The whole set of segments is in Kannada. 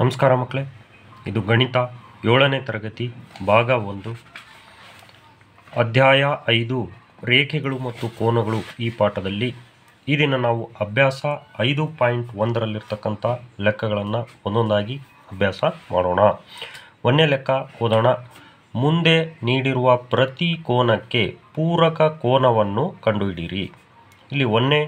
ನಮಸ್ಕಾರ ಮಕ್ಕಳೇ ಇದು ಗಣಿತ ಏಳನೇ ತರಗತಿ ಭಾಗ ಒಂದು ಅಧ್ಯಾಯ ಐದು ರೇಖೆಗಳು ಮತ್ತು ಕೋನಗಳು ಈ ಪಾಠದಲ್ಲಿ ಈ ದಿನ ನಾವು ಅಭ್ಯಾಸ ಐದು ಪಾಯಿಂಟ್ ಒಂದರಲ್ಲಿರ್ತಕ್ಕಂಥ ಲೆಕ್ಕಗಳನ್ನು ಒಂದೊಂದಾಗಿ ಅಭ್ಯಾಸ ಮಾಡೋಣ ಒಂದನೇ ಲೆಕ್ಕ ಓದೋಣ ಮುಂದೆ ನೀಡಿರುವ ಪ್ರತಿ ಕೋನಕ್ಕೆ ಪೂರಕ ಕೋನವನ್ನು ಕಂಡುಹಿಡಿಯಿರಿ ಇಲ್ಲಿ ಒಂದನೇ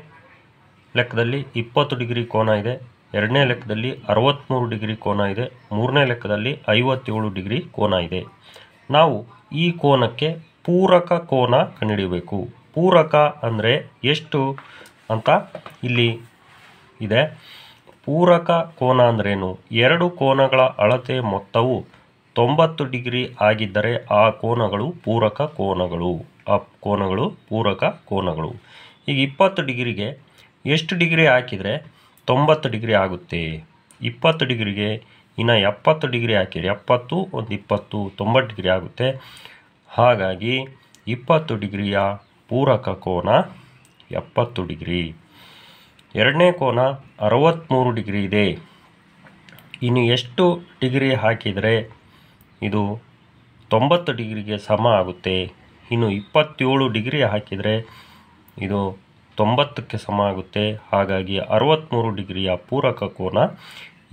ಲೆಕ್ಕದಲ್ಲಿ ಇಪ್ಪತ್ತು ಡಿಗ್ರಿ ಕೋನ ಇದೆ ಎರಡನೇ ಲೆಕ್ಕದಲ್ಲಿ ಅರವತ್ತ್ಮೂರು ಡಿಗ್ರಿ ಕೋನ ಇದೆ ಮೂರನೇ ಲೆಕ್ಕದಲ್ಲಿ ಐವತ್ತೇಳು ಡಿಗ್ರಿ ಕೋನ ಇದೆ ನಾವು ಈ ಕೋನಕ್ಕೆ ಪೂರಕ ಕೋನ ಕಂಡುಹಿಡಿಯಬೇಕು ಪೂರಕ ಅಂದರೆ ಎಷ್ಟು ಅಂತ ಇಲ್ಲಿ ಇದೆ ಪೂರಕ ಕೋನ ಅಂದ್ರೇನು ಎರಡು ಕೋನಗಳ ಅಳತೆ ಮೊತ್ತವು ತೊಂಬತ್ತು ಡಿಗ್ರಿ ಆಗಿದ್ದರೆ ಆ ಕೋನಗಳು ಪೂರಕ ಕೋನಗಳು ಆ ಕೋನಗಳು ಪೂರಕ ಕೋನಗಳು ಈಗ ಇಪ್ಪತ್ತು ಡಿಗ್ರಿಗೆ ಎಷ್ಟು ಡಿಗ್ರಿ ಹಾಕಿದರೆ ತೊಂಬತ್ತು ಡಿಗ್ರಿ ಆಗುತ್ತೆ ಇಪ್ಪತ್ತು ಡಿಗ್ರಿಗೆ ಇನ್ನು ಎಪ್ಪತ್ತು ಡಿಗ್ರಿ ಹಾಕಿರಿ ಎಪ್ಪತ್ತು ಒಂದು ಇಪ್ಪತ್ತು ತೊಂಬತ್ತು ಡಿಗ್ರಿ ಆಗುತ್ತೆ ಹಾಗಾಗಿ ಇಪ್ಪತ್ತು ಡಿಗ್ರಿಯ ಪೂರಕ ಕೋನ ಎಪ್ಪತ್ತು ಡಿಗ್ರಿ ಎರಡನೇ ಕೋನ ಅರವತ್ತ್ಮೂರು ಡಿಗ್ರಿ ಇದೆ ಇನ್ನು ಎಷ್ಟು ಡಿಗ್ರಿ ಹಾಕಿದರೆ ಇದು ತೊಂಬತ್ತು ಡಿಗ್ರಿಗೆ ಸಮ ಆಗುತ್ತೆ ಇನ್ನು ಇಪ್ಪತ್ತೇಳು ಡಿಗ್ರಿ ಹಾಕಿದರೆ ಇದು ತೊಂಬತ್ತಕ್ಕೆ ಸಮ ಆಗುತ್ತೆ ಹಾಗಾಗಿ ಅರವತ್ತ್ಮೂರು ಡಿಗ್ರಿಯ ಪೂರಕ ಕೋನ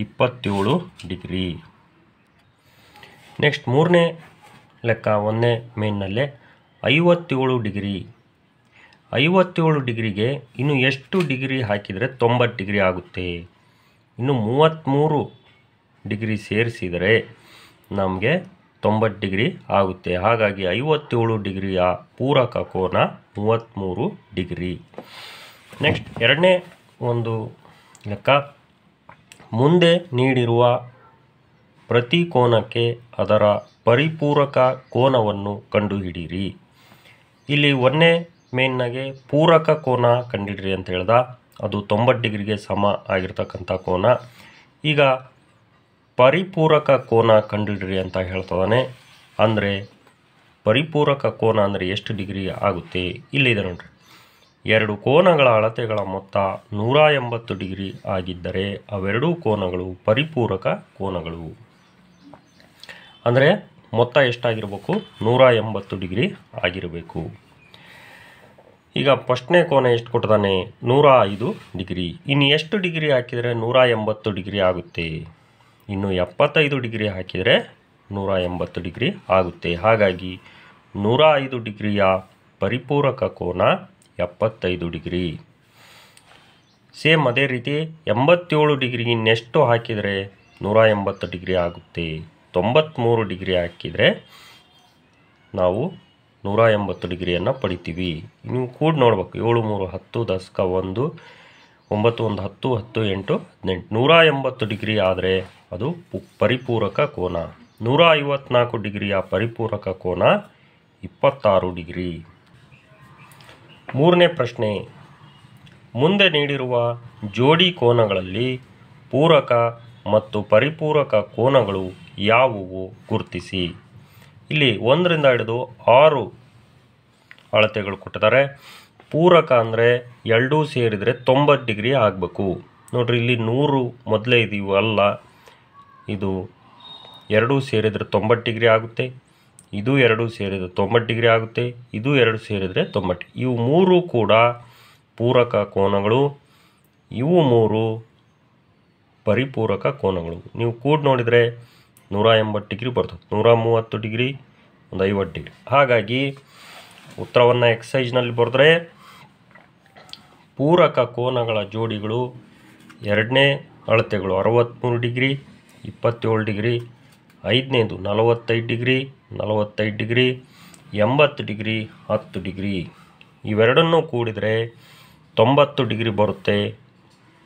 ಇಪ್ಪತ್ತೇಳು ಡಿಗ್ರಿ ನೆಕ್ಸ್ಟ್ ಮೂರನೇ ಲೆಕ್ಕ ಒಂದನೇ ಮೇನ್ನಲ್ಲೇ ಐವತ್ತೇಳು ಡಿಗ್ರಿ ಐವತ್ತೇಳು ಡಿಗ್ರಿಗೆ ಇನ್ನು ಎಷ್ಟು ಡಿಗ್ರಿ ಹಾಕಿದರೆ ತೊಂಬತ್ತು ಡಿಗ್ರಿ ಆಗುತ್ತೆ ಇನ್ನು ಮೂವತ್ತ್ಮೂರು ಡಿಗ್ರಿ ಸೇರಿಸಿದರೆ ನಮಗೆ ತೊಂಬತ್ತು ಡಿಗ್ರಿ ಆಗುತ್ತೆ ಹಾಗಾಗಿ ಐವತ್ತೇಳು ಡಿಗ್ರಿಯ ಪೂರಕ ಕೋನ ಮೂವತ್ತ್ಮೂರು ಡಿಗ್ರಿ ನೆಕ್ಸ್ಟ್ ಎರಡನೇ ಒಂದು ಲೆಕ್ಕ ಮುಂದೆ ನೀಡಿರುವ ಪ್ರತಿ ಕೋನಕ್ಕೆ ಅದರ ಪರಿಪೂರಕ ಕೋನವನ್ನು ಕಂಡುಹಿಡಿಯಿರಿ ಇಲ್ಲಿ ಒಂದೇ ಮೇನ್ನಾಗೆ ಪೂರಕ ಕೋನ ಕಂಡಿಡ್ರಿ ಅಂತ ಹೇಳ್ದ ಅದು ತೊಂಬತ್ತು ಡಿಗ್ರಿಗೆ ಸಮ ಆಗಿರ್ತಕ್ಕಂಥ ಕೋನ ಈಗ ಪರಿಪೂರಕ ಕೋನ ಕಂಡುಹಿಡಿರಿ ಅಂತ ಹೇಳ್ತದಾನೆ ಅಂದರೆ ಪರಿಪೂರಕ ಕೋನ ಅಂದರೆ ಎಷ್ಟು ಡಿಗ್ರಿ ಆಗುತ್ತೆ ಇಲ್ಲಿದೆ ನೋಡ್ರಿ ಎರಡು ಕೋನಗಳ ಅಳತೆಗಳ ಮೊತ್ತ ನೂರ ಎಂಬತ್ತು ಡಿಗ್ರಿ ಆಗಿದ್ದರೆ ಅವೆರಡೂ ಕೋನಗಳು ಪರಿಪೂರಕ ಕೋನಗಳು ಅಂದರೆ ಮೊತ್ತ ಎಷ್ಟಾಗಿರಬೇಕು ನೂರ ಎಂಬತ್ತು ಡಿಗ್ರಿ ಆಗಿರಬೇಕು ಈಗ ಫಸ್ಟ್ನೇ ಕೋನ ಎಷ್ಟು ಕೊಟ್ಟದಾನೆ ನೂರ ಐದು ಡಿಗ್ರಿ ಇನ್ನು ಎಷ್ಟು ಡಿಗ್ರಿ ಹಾಕಿದರೆ ನೂರ ಎಂಬತ್ತು ಡಿಗ್ರಿ ಆಗುತ್ತೆ ಇನ್ನು ಎಪ್ಪತ್ತೈದು ಡಿಗ್ರಿ ಹಾಕಿದರೆ ನೂರ ಎಂಬತ್ತು ಡಿಗ್ರಿ ಆಗುತ್ತೆ ಹಾಗಾಗಿ ನೂರ ಐದು ಡಿಗ್ರಿಯ ಪರಿಪೂರಕ ಕೋನ ಎಪ್ಪತ್ತೈದು ಡಿಗ್ರಿ ಸೇಮ್ ಅದೇ ರೀತಿ ಎಂಬತ್ತೇಳು ಡಿಗ್ರಿ ಇನ್ನೆಷ್ಟು ಹಾಕಿದರೆ ನೂರ ಎಂಬತ್ತು ಡಿಗ್ರಿ ಆಗುತ್ತೆ ತೊಂಬತ್ತ್ಮೂರು ಡಿಗ್ರಿ ಹಾಕಿದರೆ ನಾವು ನೂರ ಎಂಬತ್ತು ಡಿಗ್ರಿಯನ್ನು ಪಡಿತೀವಿ ನೀವು ಕೂಡ ನೋಡ್ಬೇಕು ಏಳು ಮೂರು ಹತ್ತು ದಶಕ ಒಂದು ಒಂಬತ್ತು ಒಂದು ಹತ್ತು ಹತ್ತು ಎಂಟು ಹದಿನೆಂಟು ನೂರ ಎಂಬತ್ತು ಡಿಗ್ರಿ ಆದರೆ ಅದು ಪರಿಪೂರಕ ಕೋನ ನೂರ ಐವತ್ನಾಲ್ಕು ಡಿಗ್ರಿಯ ಪರಿಪೂರಕ ಕೋನ ಇಪ್ಪತ್ತಾರು ಡಿಗ್ರಿ ಮೂರನೇ ಪ್ರಶ್ನೆ ಮುಂದೆ ನೀಡಿರುವ ಜೋಡಿ ಕೋನಗಳಲ್ಲಿ ಪೂರಕ ಮತ್ತು ಪರಿಪೂರಕ ಕೋನಗಳು ಯಾವುವು ಗುರುತಿಸಿ ಇಲ್ಲಿ ಒಂದರಿಂದ ಹಿಡಿದು ಆರು ಅಳತೆಗಳು ಕೊಟ್ಟಿದ್ದಾರೆ ಪೂರಕ ಅಂದರೆ ಎರಡೂ ಸೇರಿದರೆ ತೊಂಬತ್ತು ಡಿಗ್ರಿ ಆಗಬೇಕು ನೋಡ್ರಿ ಇಲ್ಲಿ ನೂರು ಮೊದಲೇ ಅಲ್ಲ ಇದು ಎರಡೂ ಸೇರಿದರೆ ತೊಂಬತ್ತು ಡಿಗ್ರಿ ಆಗುತ್ತೆ ಇದು ಎರಡು ಸೇರಿದರೆ ತೊಂಬತ್ತು ಡಿಗ್ರಿ ಆಗುತ್ತೆ ಇದು ಎರಡು ಸೇರಿದರೆ ತೊಂಬತ್ತು ಇವು ಮೂರು ಕೂಡ ಪೂರಕ ಕೋನಗಳು ಇವು ಮೂರು ಪರಿಪೂರಕ ಕೋನಗಳು ನೀವು ಕೂಡ ನೋಡಿದರೆ ನೂರ ಎಂಬತ್ತು ಡಿಗ್ರಿ ಬರ್ತದೆ ನೂರ ಮೂವತ್ತು ಡಿಗ್ರಿ ಒಂದು ಐವತ್ತು ಡಿಗ್ರಿ ಹಾಗಾಗಿ ಉತ್ತರವನ್ನು ಎಕ್ಸೈಜ್ನಲ್ಲಿ ಬರೆದ್ರೆ ಪೂರಕ ಕೋನಗಳ ಜೋಡಿಗಳು ಎರಡನೇ ಅಳತೆಗಳು ಅರವತ್ತ್ಮೂರು ಡಿಗ್ರಿ ಇಪ್ಪತ್ತೇಳು ಡಿಗ್ರಿ ಐದನೇದು ನಲವತ್ತೈದು ಡಿಗ್ರಿ ನಲವತ್ತೈದು ಡಿಗ್ರಿ ಎಂಬತ್ತು ಡಿಗ್ರಿ ಹತ್ತು ಡಿಗ್ರಿ ಇವೆರಡನ್ನೂ ಕೂಡಿದರೆ ತೊಂಬತ್ತು ಡಿಗ್ರಿ ಬರುತ್ತೆ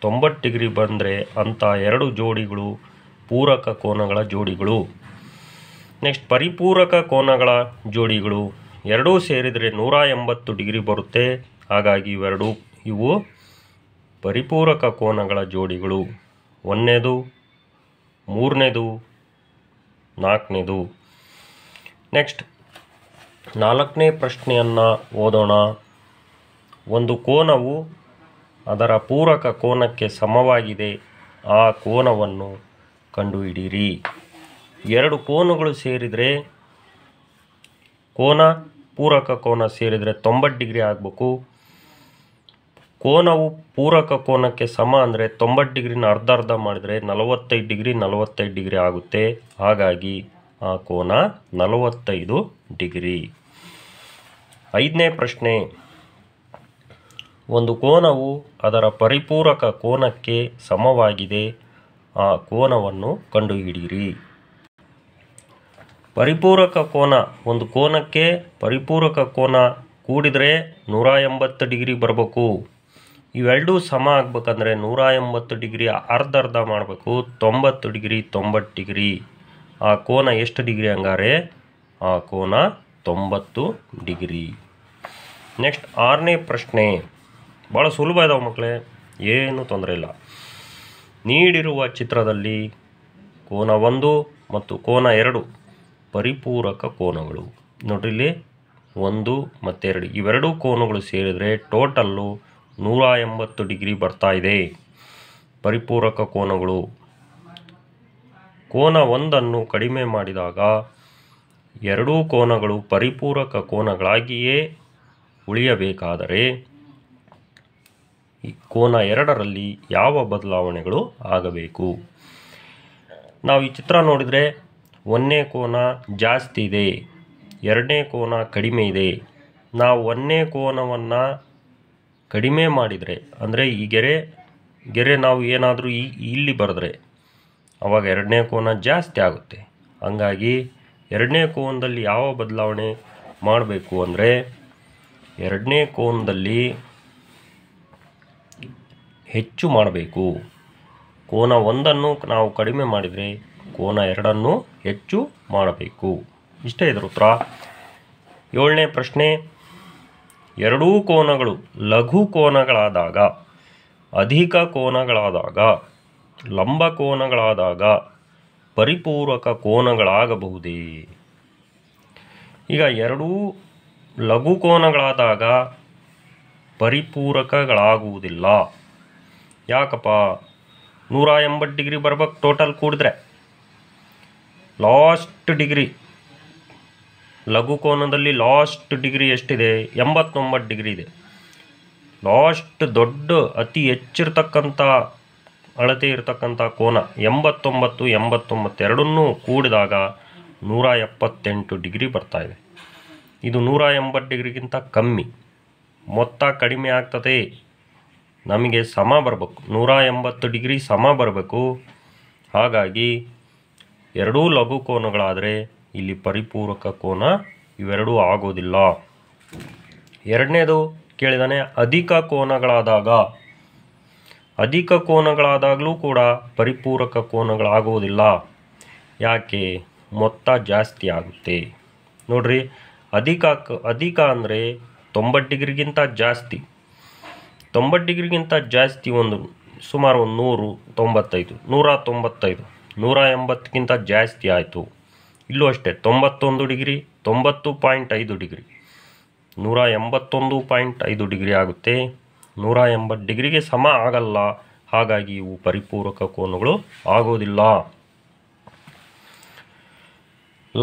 ತೊಂಬತ್ತು ಡಿಗ್ರಿ ಬಂದರೆ ಅಂಥ ಎರಡು ಜೋಡಿಗಳು ಪೂರಕ ಕೋನಗಳ ಜೋಡಿಗಳು ನೆಕ್ಸ್ಟ್ ಪರಿಪೂರಕ ಕೋನಗಳ ಜೋಡಿಗಳು ಎರಡೂ ಸೇರಿದರೆ ನೂರ ಎಂಬತ್ತು ಡಿಗ್ರಿ ಬರುತ್ತೆ ಹಾಗಾಗಿ ಇವೆರಡೂ ಇವು ಪರಿಪೂರಕ ಕೋನಗಳ ಜೋಡಿಗಳು ಒಂದನೇದು ಮೂರನೇದು ನಾಲ್ಕನೇದು ನೆಕ್ಸ್ಟ್ ನಾಲ್ಕನೇ ಪ್ರಶ್ನೆಯನ್ನು ಓದೋಣ ಒಂದು ಕೋನವು ಅದರ ಪೂರಕ ಕೋನಕ್ಕೆ ಸಮವಾಗಿದೆ ಆ ಕೋನವನ್ನು ಕಂಡುಹಿಡಿಯಿರಿ ಎರಡು ಕೋನಗಳು ಸೇರಿದರೆ ಕೋನ ಪೂರಕ ಕೋನ ಸೇರಿದರೆ ತೊಂಬತ್ತು ಡಿಗ್ರಿ ಆಗಬೇಕು ಕೋನವು ಪೂರಕ ಕೋನಕ್ಕೆ ಸಮ ಅಂದರೆ ತೊಂಬತ್ತು ಡಿಗ್ರಿನ ಅರ್ಧ ಅರ್ಧ ಮಾಡಿದರೆ ನಲವತ್ತೈದು ಡಿಗ್ರಿ ನಲವತ್ತೈದು ಡಿಗ್ರಿ ಆಗುತ್ತೆ ಹಾಗಾಗಿ ಆ ಕೋನ ನಲವತ್ತೈದು ಡಿಗ್ರಿ ಐದನೇ ಪ್ರಶ್ನೆ ಒಂದು ಕೋನವು ಅದರ ಪರಿಪೂರಕ ಕೋನಕ್ಕೆ ಸಮವಾಗಿದೆ ಆ ಕೋನವನ್ನು ಕಂಡುಹಿಡಿಯಿರಿ ಪರಿಪೂರಕ ಕೋನ ಒಂದು ಕೋನಕ್ಕೆ ಪರಿಪೂರಕ ಕೋನ ಕೂಡಿದರೆ ನೂರ ಎಂಬತ್ತು ಡಿಗ್ರಿ ಬರಬೇಕು ಇವೆರಡೂ ಸಮ ಆಗ್ಬೇಕಂದ್ರೆ ನೂರ ಎಂಬತ್ತು ಡಿಗ್ರಿ ಅರ್ಧ ಅರ್ಧ ಮಾಡಬೇಕು ತೊಂಬತ್ತು ಡಿಗ್ರಿ ತೊಂಬತ್ತು ಡಿಗ್ರಿ ಆ ಕೋನ ಎಷ್ಟು ಡಿಗ್ರಿ ಹಂಗಾರೆ ಆ ಕೋನ ತೊಂಬತ್ತು ಡಿಗ್ರಿ ನೆಕ್ಸ್ಟ್ ಆರನೇ ಪ್ರಶ್ನೆ ಭಾಳ ಸುಲಭ ಇದಾವೆ ಮಕ್ಕಳೇ ಏನೂ ತೊಂದರೆ ಇಲ್ಲ ನೀಡಿರುವ ಚಿತ್ರದಲ್ಲಿ ಕೋನ ಒಂದು ಮತ್ತು ಕೋನ ಎರಡು ಪರಿಪೂರಕ ಕೋನಗಳು ನೋಡ್ರಿ ಇಲ್ಲಿ ಒಂದು ಮತ್ತೆರಡು ಇವೆರಡೂ ಕೋನಗಳು ಸೇರಿದರೆ ಟೋಟಲ್ಲು ನೂರ ಎಂಬತ್ತು ಡಿಗ್ರಿ ಬರ್ತಾ ಇದೆ ಪರಿಪೂರಕ ಕೋನಗಳು ಕೋನ ಒಂದನ್ನು ಕಡಿಮೆ ಮಾಡಿದಾಗ ಎರಡೂ ಕೋನಗಳು ಪರಿಪೂರಕ ಕೋನಗಳಾಗಿಯೇ ಉಳಿಯಬೇಕಾದರೆ ಕೋನ ಎರಡರಲ್ಲಿ ಯಾವ ಬದಲಾವಣೆಗಳು ಆಗಬೇಕು ನಾವು ಈ ಚಿತ್ರ ನೋಡಿದರೆ ಒಂದನೇ ಕೋನ ಜಾಸ್ತಿ ಇದೆ ಎರಡನೇ ಕೋನ ಕಡಿಮೆ ಇದೆ ನಾವು ಒಂದನೇ ಕೋನವನ್ನು ಕಡಿಮೆ ಮಾಡಿದರೆ ಅಂದರೆ ಈ ಗೆರೆ ಗೆರೆ ನಾವು ಏನಾದರೂ ಈ ಇಲ್ಲಿ ಬರೆದ್ರೆ ಆವಾಗ ಎರಡನೇ ಕೋನ ಜಾಸ್ತಿ ಆಗುತ್ತೆ ಹಂಗಾಗಿ ಎರಡನೇ ಕೋನದಲ್ಲಿ ಯಾವ ಬದಲಾವಣೆ ಮಾಡಬೇಕು ಅಂದರೆ ಎರಡನೇ ಕೋನದಲ್ಲಿ ಹೆಚ್ಚು ಮಾಡಬೇಕು ಕೋನ ಒಂದನ್ನು ನಾವು ಕಡಿಮೆ ಮಾಡಿದರೆ ಕೋನ ಎರಡನ್ನು ಹೆಚ್ಚು ಮಾಡಬೇಕು ಇಷ್ಟೇ ಇದ್ರ ಉತ್ತರ ಏಳನೇ ಪ್ರಶ್ನೆ ಎರಡೂ ಕೋನಗಳು ಲಘು ಕೋನಗಳಾದಾಗ ಅಧಿಕ ಕೋನಗಳಾದಾಗ ಲಂಬ ಕೋನಗಳಾದಾಗ ಪರಿಪೂರಕ ಕೋನಗಳಾಗಬಹುದೇ ಈಗ ಎರಡೂ ಲಘು ಕೋನಗಳಾದಾಗ ಪರಿಪೂರಕಗಳಾಗುವುದಿಲ್ಲ ಯಾಕಪ್ಪ ನೂರ ಎಂಬತ್ತು ಡಿಗ್ರಿ ಬರ್ಬೇಕು ಟೋಟಲ್ ಕೂಡಿದ್ರೆ ಲಾಸ್ಟ್ ಡಿಗ್ರಿ ಲಘು ಕೋನದಲ್ಲಿ ಲಾಸ್ಟ್ ಡಿಗ್ರಿ ಎಷ್ಟಿದೆ ಎಂಬತ್ತೊಂಬತ್ತು ಡಿಗ್ರಿ ಇದೆ ಲಾಸ್ಟ್ ದೊಡ್ಡ ಅತಿ ಹೆಚ್ಚಿರತಕ್ಕಂಥ ಅಳತೆ ಇರತಕ್ಕಂಥ ಕೋನ ಎಂಬತ್ತೊಂಬತ್ತು ಎಂಬತ್ತೊಂಬತ್ತೆರಡನ್ನೂ ಕೂಡಿದಾಗ ನೂರ ಎಪ್ಪತ್ತೆಂಟು ಡಿಗ್ರಿ ಬರ್ತಾ ಇದೆ ಇದು ನೂರ ಎಂಬತ್ತು ಡಿಗ್ರಿಗಿಂತ ಕಮ್ಮಿ ಮೊತ್ತ ಕಡಿಮೆ ಆಗ್ತದೆ ನಮಗೆ ಸಮ ಬರಬೇಕು ನೂರ ಎಂಬತ್ತು ಡಿಗ್ರಿ ಸಮ ಬರಬೇಕು ಹಾಗಾಗಿ ಎರಡೂ ಲಘು ಕೋನಗಳಾದರೆ ಇಲ್ಲಿ ಪರಿಪೂರಕ ಕೋನ ಇವೆರಡೂ ಆಗೋದಿಲ್ಲ ಎರಡನೇದು ಕೇಳಿದಾನೆ ಅಧಿಕ ಕೋನಗಳಾದಾಗ ಅಧಿಕ ಕೋನಗಳಾದಾಗಲೂ ಕೂಡ ಪರಿಪೂರಕ ಕೋನಗಳಾಗೋದಿಲ್ಲ ಯಾಕೆ ಮೊತ್ತ ಜಾಸ್ತಿ ಆಗುತ್ತೆ ನೋಡ್ರಿ ಅಧಿಕ ಅಧಿಕ ಅಂದರೆ ತೊಂಬತ್ತು ಡಿಗ್ರಿಗಿಂತ ಜಾಸ್ತಿ ತೊಂಬತ್ತು ಡಿಗ್ರಿಗಿಂತ ಜಾಸ್ತಿ ಒಂದು ಸುಮಾರು ಒಂದು ನೂರು ತೊಂಬತ್ತೈದು ನೂರ ತೊಂಬತ್ತೈದು ನೂರ ಎಂಬತ್ತಕ್ಕಿಂತ ಜಾಸ್ತಿ ಆಯಿತು ಇಲ್ಲೂ ಅಷ್ಟೇ ತೊಂಬತ್ತೊಂದು ಡಿಗ್ರಿ ತೊಂಬತ್ತು ಪಾಯಿಂಟ್ ಐದು ಡಿಗ್ರಿ ನೂರ ಎಂಬತ್ತೊಂದು ಪಾಯಿಂಟ್ ಐದು ಡಿಗ್ರಿ ಆಗುತ್ತೆ ನೂರ ಎಂಬತ್ತು ಡಿಗ್ರಿಗೆ ಸಮ ಆಗಲ್ಲ ಹಾಗಾಗಿ ಇವು ಪರಿಪೂರಕ ಕೋನಗಳು ಆಗೋದಿಲ್ಲ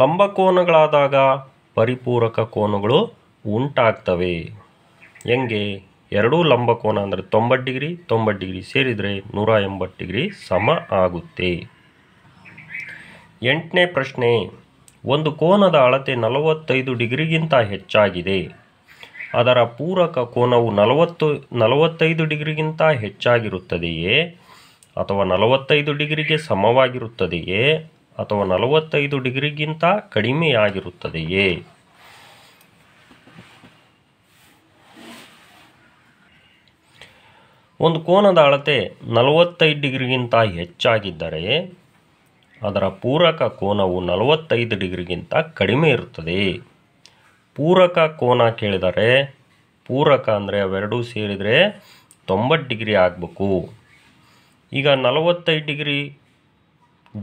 ಲಂಬಕೋನಗಳಾದಾಗ ಪರಿಪೂರಕ ಕೋನಗಳು ಉಂಟಾಗ್ತವೆ ಹೆಂಗೆ ಎರಡೂ ಲಂಬಕೋನ ಅಂದರೆ ತೊಂಬತ್ತು ಡಿಗ್ರಿ ತೊಂಬತ್ತು ಡಿಗ್ರಿ ಸೇರಿದರೆ ನೂರ ಎಂಬತ್ತು ಡಿಗ್ರಿ ಸಮ ಆಗುತ್ತೆ ಎಂಟನೇ ಪ್ರಶ್ನೆ ಒಂದು ಕೋನದ ಅಳತೆ ನಲವತ್ತೈದು ಡಿಗ್ರಿಗಿಂತ ಹೆಚ್ಚಾಗಿದೆ ಅದರ ಪೂರಕ ಕೋನವು ನಲವತ್ತು ನಲವತ್ತೈದು ಡಿಗ್ರಿಗಿಂತ ಹೆಚ್ಚಾಗಿರುತ್ತದೆಯೇ ಅಥವಾ ನಲವತ್ತೈದು ಡಿಗ್ರಿಗೆ ಸಮವಾಗಿರುತ್ತದೆಯೇ ಅಥವಾ ನಲವತ್ತೈದು ಡಿಗ್ರಿಗಿಂತ ಕಡಿಮೆಯಾಗಿರುತ್ತದೆಯೇ ಒಂದು ಕೋನದ ಅಳತೆ ನಲವತ್ತೈದು ಡಿಗ್ರಿಗಿಂತ ಹೆಚ್ಚಾಗಿದ್ದರೆ ಅದರ ಪೂರಕ ಕೋನವು ನಲವತ್ತೈದು ಡಿಗ್ರಿಗಿಂತ ಕಡಿಮೆ ಇರುತ್ತದೆ ಪೂರಕ ಕೋನ ಕೇಳಿದರೆ ಪೂರಕ ಅಂದರೆ ಅವೆರಡೂ ಸೇರಿದರೆ ತೊಂಬತ್ತು ಡಿಗ್ರಿ ಆಗಬೇಕು ಈಗ ನಲವತ್ತೈದು ಡಿಗ್ರಿ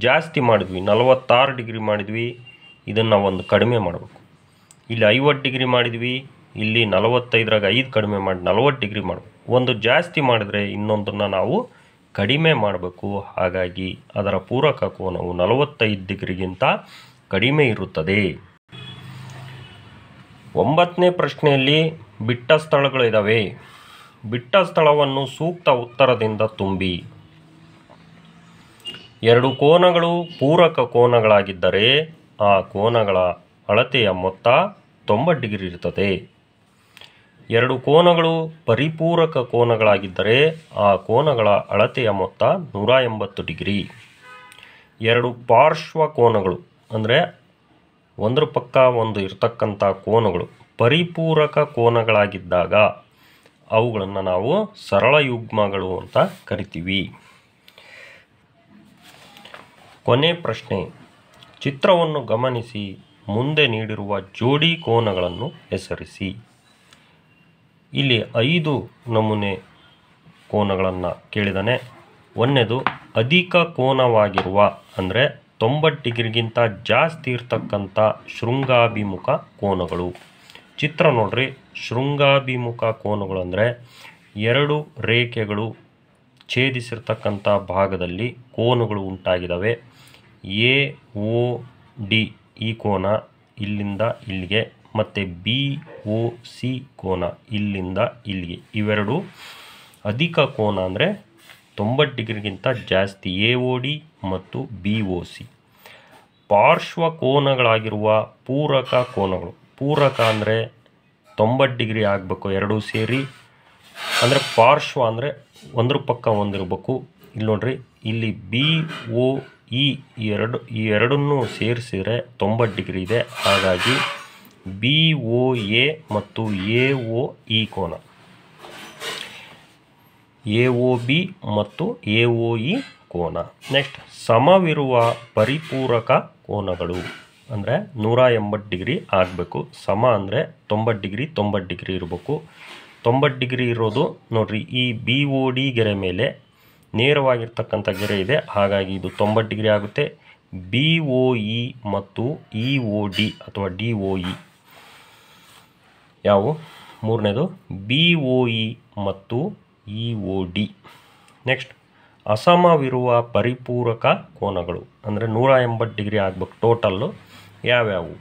ಜಾಸ್ತಿ ಮಾಡಿದ್ವಿ ನಲವತ್ತಾರು ಡಿಗ್ರಿ ಮಾಡಿದ್ವಿ ಇದನ್ನು ಒಂದು ಕಡಿಮೆ ಮಾಡಬೇಕು ಇಲ್ಲಿ ಐವತ್ತು ಡಿಗ್ರಿ ಮಾಡಿದ್ವಿ ಇಲ್ಲಿ ನಲವತ್ತೈದರಾಗ ಐದು ಕಡಿಮೆ ಮಾಡಿ ನಲವತ್ತು ಡಿಗ್ರಿ ಮಾಡಬೇಕು ಒಂದು ಜಾಸ್ತಿ ಮಾಡಿದರೆ ಇನ್ನೊಂದನ್ನು ನಾವು ಕಡಿಮೆ ಮಾಡಬೇಕು ಹಾಗಾಗಿ ಅದರ ಪೂರಕ ಕೋನವು ನಲವತ್ತೈದು ಡಿಗ್ರಿಗಿಂತ ಕಡಿಮೆ ಇರುತ್ತದೆ ಒಂಬತ್ತನೇ ಪ್ರಶ್ನೆಯಲ್ಲಿ ಬಿಟ್ಟ ಸ್ಥಳಗಳಿದ್ದಾವೆ ಬಿಟ್ಟ ಸ್ಥಳವನ್ನು ಸೂಕ್ತ ಉತ್ತರದಿಂದ ತುಂಬಿ ಎರಡು ಕೋನಗಳು ಪೂರಕ ಕೋನಗಳಾಗಿದ್ದರೆ ಆ ಕೋನಗಳ ಅಳತೆಯ ಮೊತ್ತ ತೊಂಬತ್ತು ಡಿಗ್ರಿ ಇರ್ತದೆ ಎರಡು ಕೋನಗಳು ಪರಿಪೂರಕ ಕೋನಗಳಾಗಿದ್ದರೆ ಆ ಕೋನಗಳ ಅಳತೆಯ ಮೊತ್ತ ನೂರ ಎಂಬತ್ತು ಡಿಗ್ರಿ ಎರಡು ಪಾರ್ಶ್ವ ಕೋನಗಳು ಅಂದರೆ ಒಂದರ ಪಕ್ಕ ಒಂದು ಇರತಕ್ಕಂಥ ಕೋನಗಳು ಪರಿಪೂರಕ ಕೋನಗಳಾಗಿದ್ದಾಗ ಅವುಗಳನ್ನು ನಾವು ಸರಳ ಯುಗ್ಮಗಳು ಅಂತ ಕರಿತೀವಿ ಕೊನೆ ಪ್ರಶ್ನೆ ಚಿತ್ರವನ್ನು ಗಮನಿಸಿ ಮುಂದೆ ನೀಡಿರುವ ಜೋಡಿ ಕೋನಗಳನ್ನು ಹೆಸರಿಸಿ ಇಲ್ಲಿ ಐದು ನಮೂನೆ ಕೋನಗಳನ್ನು ಕೇಳಿದಾನೆ ಒಂದನೇದು ಅಧಿಕ ಕೋನವಾಗಿರುವ ಅಂದರೆ ತೊಂಬತ್ತು ಡಿಗ್ರಿಗಿಂತ ಜಾಸ್ತಿ ಇರ್ತಕ್ಕಂಥ ಶೃಂಗಾಭಿಮುಖ ಕೋನಗಳು ಚಿತ್ರ ನೋಡ್ರಿ ಶೃಂಗಾಭಿಮುಖ ಕೋನಗಳು ಅಂದರೆ ಎರಡು ರೇಖೆಗಳು ಛೇದಿಸಿರ್ತಕ್ಕಂಥ ಭಾಗದಲ್ಲಿ ಕೋನಗಳು ಉಂಟಾಗಿದ್ದಾವೆ ಎ ಓ ಡಿ ಈ ಕೋನ ಇಲ್ಲಿಂದ ಇಲ್ಲಿಗೆ ಮತ್ತು ಬಿ ಓ ಸಿ ಕೋನ ಇಲ್ಲಿಂದ ಇಲ್ಲಿಗೆ ಇವೆರಡು ಅಧಿಕ ಕೋನ ಅಂದರೆ ತೊಂಬತ್ತು ಡಿಗ್ರಿಗಿಂತ ಜಾಸ್ತಿ ಎ ಒ ಡಿ ಮತ್ತು ಬಿ ಓ ಸಿ ಪಾರ್ಶ್ವ ಕೋನಗಳಾಗಿರುವ ಪೂರಕ ಕೋನಗಳು ಪೂರಕ ಅಂದರೆ ತೊಂಬತ್ತು ಡಿಗ್ರಿ ಆಗಬೇಕು ಎರಡೂ ಸೇರಿ ಅಂದರೆ ಪಾರ್ಶ್ವ ಅಂದರೆ ಒಂದ್ರ ಪಕ್ಕ ಒಂದಿರಬೇಕು ಇಲ್ಲಿ ನೋಡ್ರಿ ಇಲ್ಲಿ ಬಿ ಓ ಇ ಎರಡು ಈ ಎರಡನ್ನೂ ಸೇರಿಸಿದರೆ ತೊಂಬತ್ತು ಡಿಗ್ರಿ ಇದೆ ಹಾಗಾಗಿ ಬಿ ಓ ಎ ಮತ್ತು ಎ ಓ ಇ ಕೋನ ಎ ಒ ಬಿ ಮತ್ತು ಎ ಒ ಇ ಕೋನ ನೆಕ್ಸ್ಟ್ ಸಮವಿರುವ ಪರಿಪೂರಕ ಕೋನಗಳು ಅಂದರೆ ನೂರ ಎಂಬತ್ತು ಡಿಗ್ರಿ ಆಗಬೇಕು ಸಮ ಅಂದರೆ ತೊಂಬತ್ತು ಡಿಗ್ರಿ ತೊಂಬತ್ತು ಡಿಗ್ರಿ ಇರಬೇಕು ತೊಂಬತ್ತು ಡಿಗ್ರಿ ಇರೋದು ನೋಡಿರಿ ಈ ಬಿ ಓ ಡಿ ಗೆರೆ ಮೇಲೆ ನೇರವಾಗಿರ್ತಕ್ಕಂಥ ಗೆರೆ ಇದೆ ಹಾಗಾಗಿ ಇದು ತೊಂಬತ್ತು ಡಿಗ್ರಿ ಆಗುತ್ತೆ ಬಿ ಒ ಇ ಮತ್ತು ಇ ಒ ಡಿ ಅಥವಾ ಡಿ ಒ ಇ ಯಾವು ಮೂರನೇದು ಬಿ ಒ ಇ ಮತ್ತು ಇ ಒ ಡಿ ನೆಕ್ಸ್ಟ್ ಅಸಮವಿರುವ ಪರಿಪೂರಕ ಕೋನಗಳು ಅಂದರೆ ನೂರ ಎಂಬತ್ತು ಡಿಗ್ರಿ ಆಗ್ಬೇಕು ಟೋಟಲ್ಲು ಯಾವ್ಯಾವು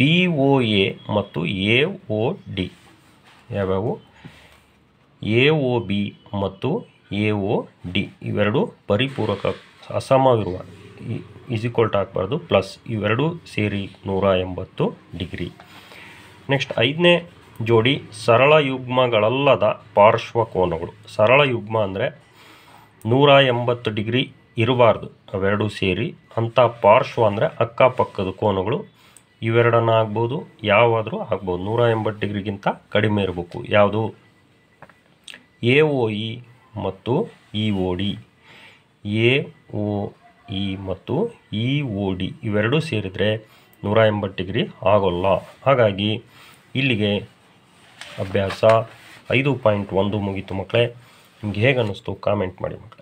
ಬಿ ಒ ಎ ಮತ್ತು ಎ ಒ ಡಿ ಯಾವ್ಯಾವು ಎ ಒ ಬಿ ಮತ್ತು ಎ ಒ ಡಿ ಇವೆರಡು ಪರಿಪೂರಕ ಅಸಮವಿರುವ ಈಕ್ವಲ್ ಆಗಬಾರ್ದು ಪ್ಲಸ್ ಇವೆರಡೂ ಸೇರಿ ನೂರ ಎಂಬತ್ತು ಡಿಗ್ರಿ ನೆಕ್ಸ್ಟ್ ಐದನೇ ಜೋಡಿ ಸರಳ ಯುಗ್ಮಗಳಲ್ಲದ ಪಾರ್ಶ್ವಕೋನಗಳು ಸರಳ ಯುಗ್ಮ ಅಂದರೆ ನೂರ ಎಂಬತ್ತು ಡಿಗ್ರಿ ಇರಬಾರ್ದು ಅವೆರಡೂ ಸೇರಿ ಅಂಥ ಪಾರ್ಶ್ವ ಅಂದರೆ ಅಕ್ಕಪಕ್ಕದ ಕೋನಗಳು ಇವೆರಡನ್ನ ಆಗ್ಬೋದು ಯಾವಾದರೂ ಆಗ್ಬೋದು ನೂರ ಎಂಬತ್ತು ಡಿಗ್ರಿಗಿಂತ ಕಡಿಮೆ ಇರಬೇಕು ಯಾವುದು ಎ ಓ ಇ ಮತ್ತು E O D A O E ಮತ್ತು ಇ ಓ ಡಿ ಇವೆರಡೂ ಸೇರಿದರೆ ನೂರ ಎಂಬತ್ತು ಡಿಗ್ರಿ ಆಗೋಲ್ಲ ಹಾಗಾಗಿ ಇಲ್ಲಿಗೆ ಅಭ್ಯಾಸ ಐದು ಪಾಯಿಂಟ್ ಒಂದು ಮುಗೀತು ಮಕ್ಕಳೇ ನಿಮ್ಗೆ ಹೇಗೆ ಅನ್ನಿಸ್ತು ಕಾಮೆಂಟ್ ಮಾಡಿ ಮಕ್ಕಳು